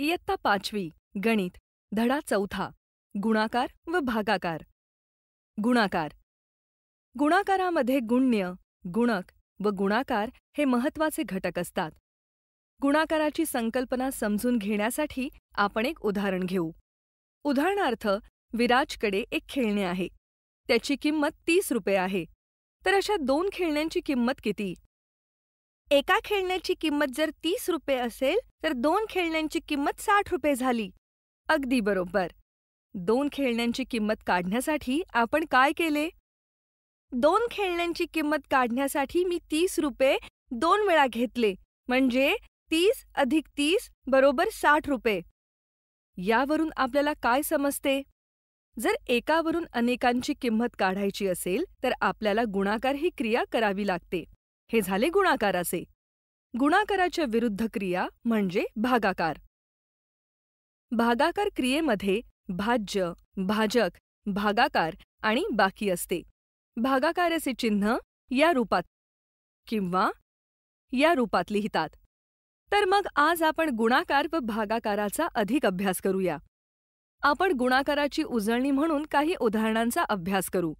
इयत्ता पाचवी गणित धडा चौथा गुणाकार व भागाकार गुणाकार गुणाकारामध्ये गुण्य गुणक व गुणाकार हे महत्वाचे घटक असतात गुणाकाराची संकल्पना समजून घेण्यासाठी आपण एक उदाहरण घेऊ उदाहरणार्थ विराजकडे एक खेळणे आहे त्याची किंमत तीस रुपये आहे तर अशा दोन खेळण्यांची किंमत किती एका खेळण्याची किंमत जर तीस रुपये असेल तर दोन खेळण्यांची किंमत साठ रुपये झाली अगदी बरोबर दोन खेळण्यांची किंमत काढण्यासाठी आपण काय केले दोन खेळण्यांची किंमत काढण्यासाठी मी तीस रुपये दोन वेळा घेतले म्हणजे तीस अधिक तीस बरोबर साठ रुपये यावरून आपल्याला काय समजते जर एकावरून अनेकांची किंमत काढायची असेल तर आपल्याला गुणाकार ही क्रिया करावी लागते हे झाले गुणाकाराचे गुणाकाराच्या विरुद्ध क्रिया म्हणजे भागाकार भागाकार क्रियेमध्ये भाज्य भाजक भागाकार आणि बाकी असते भागाकाराचे चिन्ह या रूपात किंवा या रूपात लिहितात तर मग आज आपण गुणाकार व भागाकाराचा अधिक अभ्यास करूया आपण गुणाकाराची उजळणी म्हणून काही उदाहरणांचा अभ्यास करू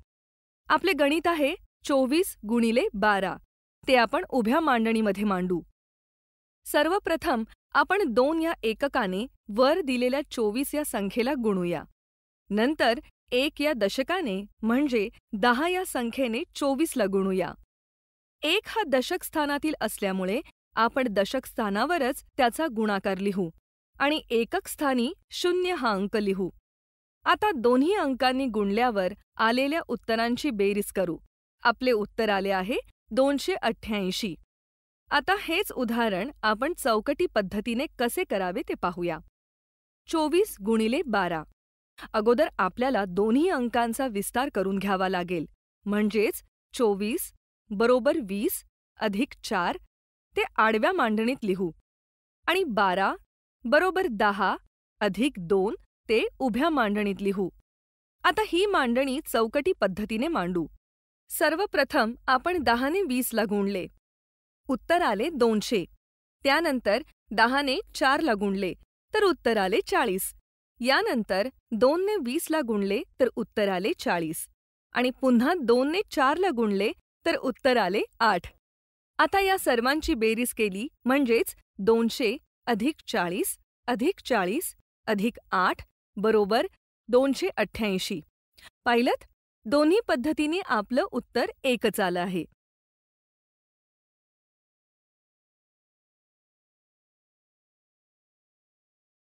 आपले गणित आहे चोवीस गुणिले बारा ते आपण उभ्या मांडणीमध्ये मांडू सर्वप्रथम आपण दोन या एककाने वर दिलेल्या चोवीस या संख्येला गुणूया नंतर एक या दशकाने म्हणजे दहा या संख्येने चोवीसला गुणूया एक हा दशकस्थानातील असल्यामुळे आपण दशकस्थानावरच त्याचा गुणाकार लिहू आणि एकक स्थानी शून्य हा अंक लिहू आता दोन्ही अंकांनी गुणल्यावर आलेल्या उत्तरांची बेरीज करू आपले उत्तर आले आहे दोनशे अठ्ठ्याऐंशी आता हेच उदाहरण आपण चौकटी पद्धतीने कसे करावे ते पाहूया चोवीस गुणिले बारा अगोदर आपल्याला दोन्ही अंकांचा विस्तार करून घ्यावा लागेल म्हणजेच चोवीस बरोबर वीस अधिक चार ते आडव्या मांडणीत लिहू आणि बारा बरोबर दहा अधिक दोन ते उभ्या मांडणीत लिहू आता ही मांडणी चौकटी पद्धतीने मांडू सर्वप्रथम आपण दहाने वीसला गुणले उत्तर आले दोनशे त्यानंतर दहाने चारला गुणले तर उत्तर आले चाळीस यानंतर दोनने वीसला गुणले तर उत्तर आले चाळीस आणि पुन्हा दोनने चारला गुणले तर उत्तर आले आठ आता या सर्वांची बेरीज केली म्हणजेच दोनशे अधिक चाळीस अधिक चाळीस अधिक आठ बरोबर दोनशे अठ्ठ्याऐंशी पाहिलं दोन्ही पद्धतीने आपलं उत्तर एकच आलं आहे.